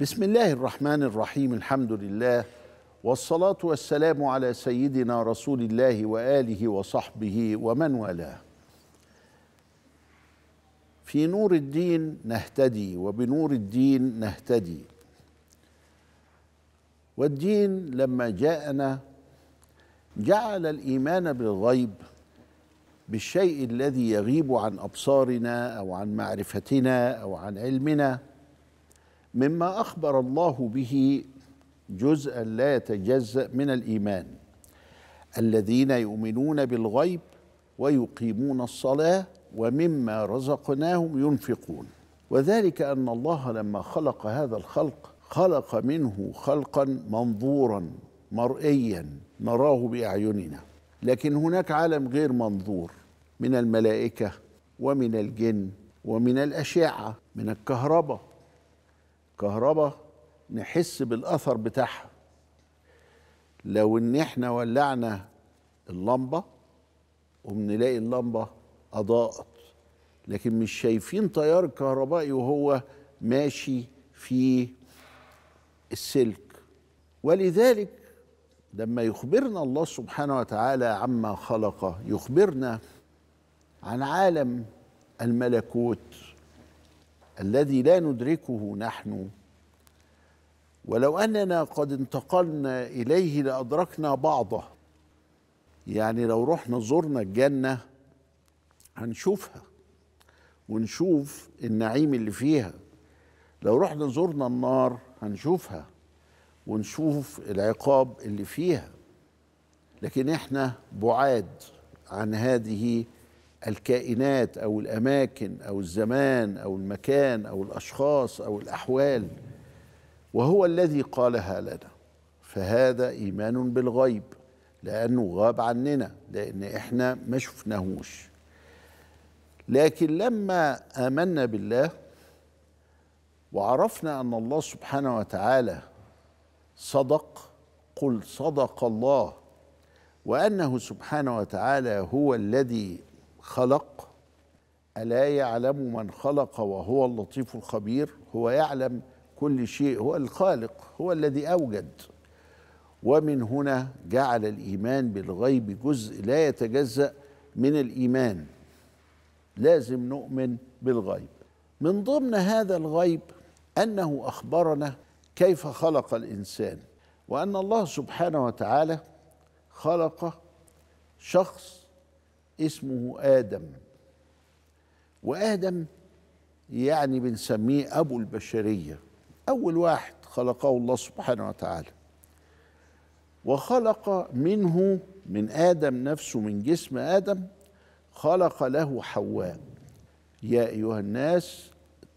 بسم الله الرحمن الرحيم الحمد لله والصلاة والسلام على سيدنا رسول الله وآله وصحبه ومن والاه في نور الدين نهتدي وبنور الدين نهتدي والدين لما جاءنا جعل الإيمان بالغيب بالشيء الذي يغيب عن أبصارنا أو عن معرفتنا أو عن علمنا مما اخبر الله به جزءا لا يتجزا من الايمان الذين يؤمنون بالغيب ويقيمون الصلاه ومما رزقناهم ينفقون وذلك ان الله لما خلق هذا الخلق خلق منه خلقا منظورا مرئيا نراه باعيننا لكن هناك عالم غير منظور من الملائكه ومن الجن ومن الاشعه من الكهرباء كهرباء نحس بالاثر بتاعها لو ان احنا ولعنا اللمبه وبنلاقي اللمبه اضاءت لكن مش شايفين تيار كهربائي وهو ماشي في السلك ولذلك لما يخبرنا الله سبحانه وتعالى عما خلق يخبرنا عن عالم الملكوت الذي لا ندركه نحن ولو اننا قد انتقلنا اليه لادركنا بعضه يعني لو رحنا زرنا الجنه هنشوفها ونشوف النعيم اللي فيها لو رحنا زرنا النار هنشوفها ونشوف العقاب اللي فيها لكن احنا بعاد عن هذه الكائنات او الاماكن او الزمان او المكان او الاشخاص او الاحوال وهو الذي قالها لنا فهذا ايمان بالغيب لانه غاب عننا لان احنا ما شفناهوش لكن لما امنا بالله وعرفنا ان الله سبحانه وتعالى صدق قل صدق الله وانه سبحانه وتعالى هو الذي خلق ألا يعلم من خلق وهو اللطيف الخبير هو يعلم كل شيء هو الخالق هو الذي أوجد ومن هنا جعل الإيمان بالغيب جزء لا يتجزأ من الإيمان لازم نؤمن بالغيب من ضمن هذا الغيب أنه أخبرنا كيف خلق الإنسان وأن الله سبحانه وتعالى خلق شخص اسمه آدم وآدم يعني بنسميه أبو البشرية أول واحد خلقه الله سبحانه وتعالى وخلق منه من آدم نفسه من جسم آدم خلق له حواء يا أيها الناس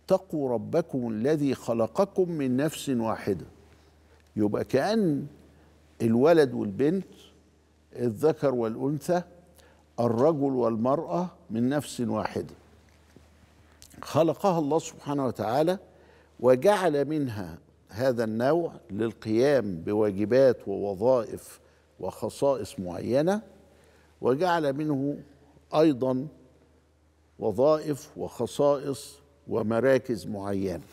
اتقوا ربكم الذي خلقكم من نفس واحدة يبقى كأن الولد والبنت الذكر والأنثى الرجل والمرأة من نفس واحدة خلقها الله سبحانه وتعالى وجعل منها هذا النوع للقيام بواجبات ووظائف وخصائص معينة وجعل منه أيضا وظائف وخصائص ومراكز معينة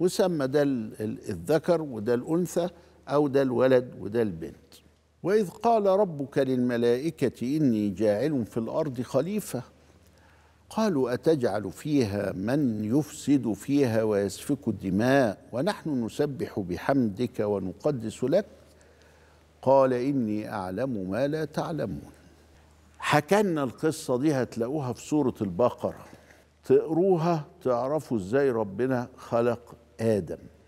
وسمى ده الذكر وده الأنثى أو ده الولد وده البنت واذ قال ربك للملائكه اني جاعل في الارض خليفه قالوا اتجعل فيها من يفسد فيها ويسفك الدماء ونحن نسبح بحمدك ونقدس لك قال اني اعلم ما لا تعلمون حكينا القصه دي هتلاقوها في سوره البقره تقروها تعرفوا ازاي ربنا خلق ادم